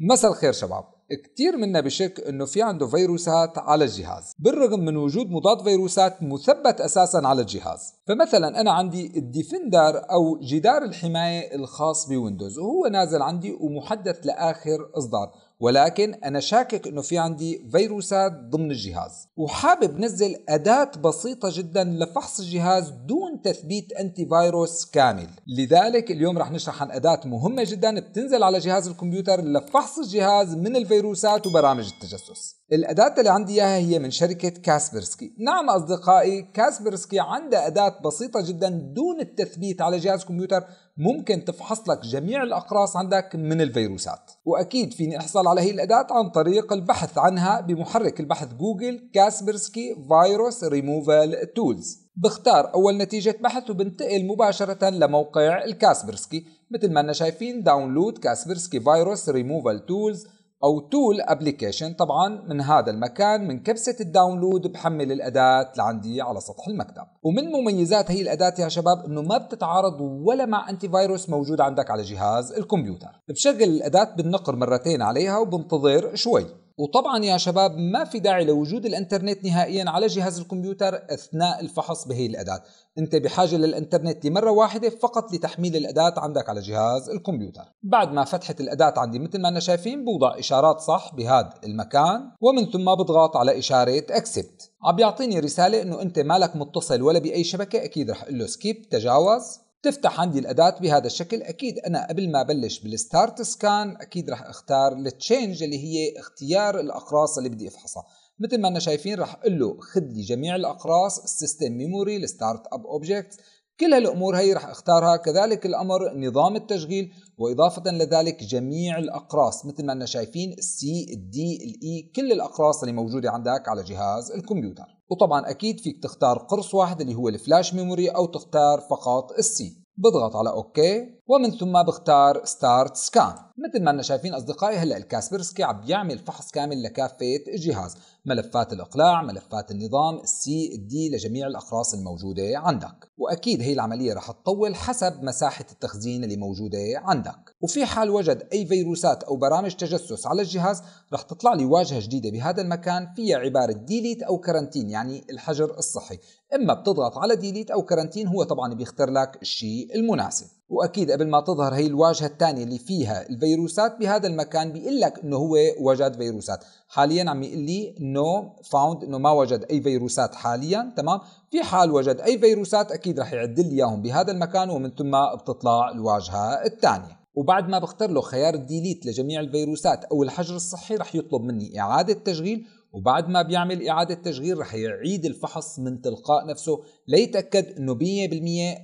مساء الخير شباب كتير منا بشك انه في عنده فيروسات على الجهاز بالرغم من وجود مضاد فيروسات مثبت اساسا على الجهاز فمثلا انا عندي الديفندر او جدار الحماية الخاص بويندوز وهو نازل عندي ومحدث لاخر اصدار ولكن أنا شاكك أنه في عندي فيروسات ضمن الجهاز وحابب نزل أداة بسيطة جدا لفحص الجهاز دون تثبيت أنتي فيروس كامل لذلك اليوم رح نشرح عن أداة مهمة جدا بتنزل على جهاز الكمبيوتر لفحص الجهاز من الفيروسات وبرامج التجسس الأداة اللي عندي إياها هي من شركة كاسبرسكي نعم أصدقائي كاسبرسكي عندها أداة بسيطة جدا دون التثبيت على جهاز كمبيوتر ممكن تفحص لك جميع الأقراص عندك من الفيروسات وأكيد فيني أحصل على هي الأداة عن طريق البحث عنها بمحرك البحث جوجل كاسبرسكي فيروس ريموفال تولز بختار أول نتيجة بحث وبنتقل مباشرة لموقع الكاسبرسكي مثل ما أنا شايفين داونلود كاسبرسكي فيروس ريموفال تولز او تول ابلكيشن طبعا من هذا المكان من كبسه الداونلود بحمل الاداه لعندي على سطح المكتب ومن مميزات هي الاداه يا شباب انه ما بتتعارض ولا مع انتي فيروس موجود عندك على جهاز الكمبيوتر بشغل الاداه بالنقر مرتين عليها وبنتظر شوي وطبعا يا شباب ما في داعي لوجود الانترنت نهائيا على جهاز الكمبيوتر اثناء الفحص بهي الاداه انت بحاجه للانترنت لمره واحده فقط لتحميل الاداه عندك على جهاز الكمبيوتر بعد ما فتحت الاداه عندي مثل ما انا شايفين بوضع اشارات صح بهذا المكان ومن ثم بضغط على اشاره اكسبت عم بيعطيني رساله انه انت مالك متصل ولا باي شبكه اكيد رح اقول له سكيب تجاوز تفتح عندي الأداة بهذا الشكل أكيد أنا قبل ما أبلش بالستارت سكان أكيد رح أختار التشينج اللي هي اختيار الأقراص اللي بدي أفحصها مثل ما أنا شايفين رح أقول له خذ لي جميع الأقراص السيستم ميموري الستارت أب أوبجكتس كل هالأمور هي رح أختارها كذلك الأمر نظام التشغيل وإضافة لذلك جميع الأقراص مثل ما أنا شايفين السي الدي الإي كل الأقراص اللي موجودة عندك على جهاز الكمبيوتر وطبعا اكيد فيك تختار قرص واحد اللي هو الفلاش ميموري او تختار فقط السي بضغط على اوكي ومن ثم بختار ستارت سكان مثل ما انا شايفين اصدقائي هلا الكاسبرسكي عم بيعمل فحص كامل لكافه الجهاز ملفات الاقلاع ملفات النظام السي الدي لجميع الاقراص الموجوده عندك واكيد هي العمليه رح تطول حسب مساحه التخزين اللي موجوده عندك وفي حال وجد اي فيروسات او برامج تجسس على الجهاز رح تطلع لي واجهه جديده بهذا المكان فيها عباره ديليت او كارنتين يعني الحجر الصحي اما بتضغط على ديليت او كارنتين هو طبعا بيختار لك الشيء المناسب واكيد قبل ما تظهر هي الواجهه الثانيه اللي فيها الفيروسات بهذا المكان بيقول لك انه هو وجد فيروسات حاليا عم يقول لي انه فاوند انه ما وجد اي فيروسات حاليا تمام في حال وجد اي فيروسات اكيد رح يعد لي اياهم بهذا المكان ومن ثم بتطلع الواجهه الثانيه وبعد ما بختار له خيار الديليت لجميع الفيروسات او الحجر الصحي رح يطلب مني اعاده تشغيل وبعد ما بيعمل إعادة تشغيل رح يعيد الفحص من تلقاء نفسه ليتأكد أنه 100%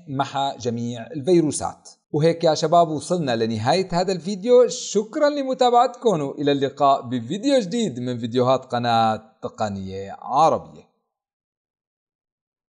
محى جميع الفيروسات وهيك يا شباب وصلنا لنهاية هذا الفيديو شكرا لمتابعتكم وإلى اللقاء بفيديو جديد من فيديوهات قناة تقنية عربية